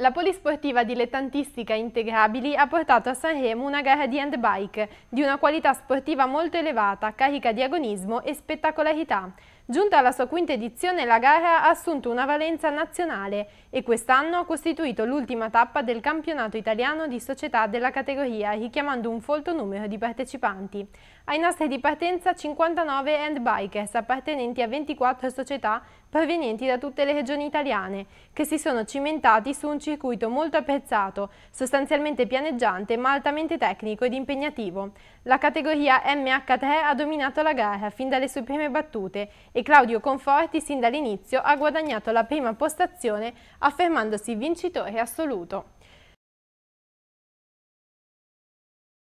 La polisportiva dilettantistica Integrabili ha portato a Sanremo una gara di handbike di una qualità sportiva molto elevata, carica di agonismo e spettacolarità. Giunta alla sua quinta edizione, la gara ha assunto una valenza nazionale e quest'anno ha costituito l'ultima tappa del campionato italiano di società della categoria, richiamando un folto numero di partecipanti. Ai nostri di partenza 59 handbikers appartenenti a 24 società provenienti da tutte le regioni italiane, che si sono cimentati su un circuito molto apprezzato, sostanzialmente pianeggiante ma altamente tecnico ed impegnativo. La categoria MH3 ha dominato la gara fin dalle sue prime battute e e Claudio Conforti sin dall'inizio ha guadagnato la prima postazione affermandosi vincitore assoluto.